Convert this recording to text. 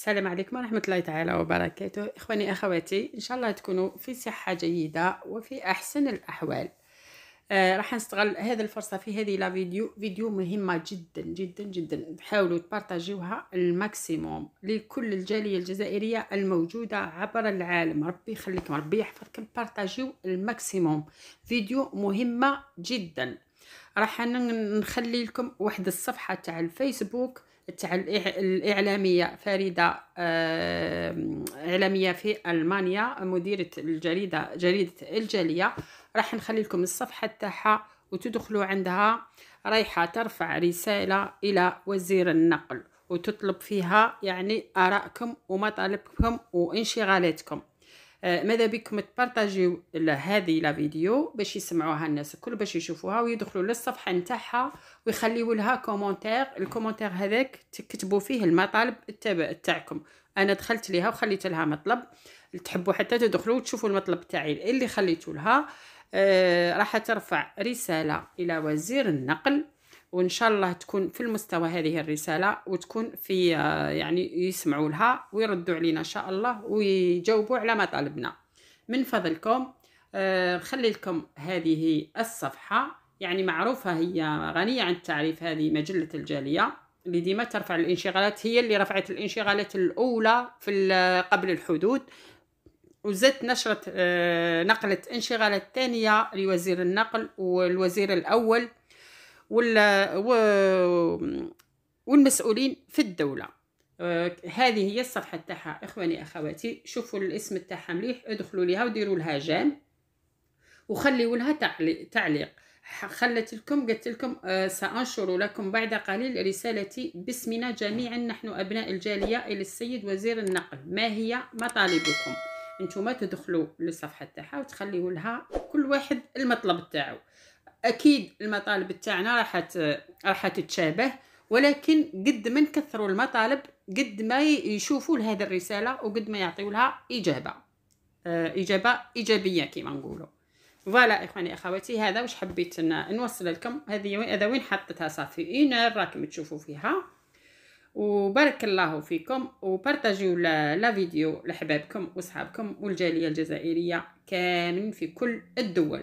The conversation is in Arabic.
السلام عليكم ورحمة الله تعالى وبركاته إخواني أخواتي إن شاء الله تكونوا في صحة جيدة وفي أحسن الأحوال آه راح نستغل هذه الفرصة في هذه الفيديو فيديو مهمة جدا جدا جدا حاولوا تبارطاجيوها الماكسيموم لكل الجالية الجزائرية الموجودة عبر العالم ربي يخليكم ربي يحفظكم بارتاجيو الماكسيموم فيديو مهمة جدا راح نخلي لكم واحد الصفحة تاع الفيسبوك الإعلامية فريدة إعلامية في ألمانيا مديرة الجريدة جريدة الجالية راح نخلي لكم الصفحة تاعها وتدخلوا عندها رايحة ترفع رسالة إلى وزير النقل وتطلب فيها يعني آرائكم ومطالبكم وانشغالاتكم آه، ماذا بكم تبارطاجيو هذه لا فيديو باش يسمعوها الناس الكل باش يشوفوها ويدخلوا للصفحه نتاعها ويخليوا لها كومونتير الكومونتير هذاك تكتبوا فيه المطالب تاعكم انا دخلت ليها وخليت لها مطلب تحبوا حتى تدخلوا وتشوفوا المطلب تاعي اللي خليته لها آه راح ترفع رساله الى وزير النقل وان شاء الله تكون في المستوى هذه الرساله وتكون في آه، يعني يسمعوا لها ويردوا علينا ان شاء الله ويجاوبوا على مطالبنا من فضلكم آه، نخلي لكم هذه الصفحه يعني معروفه هي غنيه عن التعريف هذه مجله الجاليه اللي ديما ترفع الانشغالات هي اللي رفعت الانشغالات الاولى في قبل الحدود وزدت نشرة آه، نقلة انشغالات ثانية لوزير النقل والوزير الأول ولا و... والمسؤولين في الدوله أه، هذه هي الصفحه تاعها اخواني اخواتي شوفوا الاسم تاعها مليح ادخلوا ليها وديروا لها جام وخليوا لها تعليق, خلت لكم قلت لكم أه، سأنشر لكم بعد قليل رسالتي باسمنا جميعا نحن أبناء الجالية إلى السيد وزير النقل ما هي مطالبكم انتم تدخلوا للصفحة تاعها وتخليوا لها كل واحد المطلب تاعو اكيد المطالب تاعنا راح راح تتشابه ولكن قد ما نكثروا المطالب قد ما يشوفوا لهذه الرساله وقد ما يعطيوا لها اجابه آه، اجابه ايجابيه كما نقولوا فوالا اخواني اخواتي هذا واش حبيت نوصل لكم هذه هذا وين حطيتها صافي اين راكم تشوفوا فيها وبارك الله فيكم وبارطاجيو لا فيديو لحبابكم وصحابكم والجاليه الجزائريه كامل في كل الدول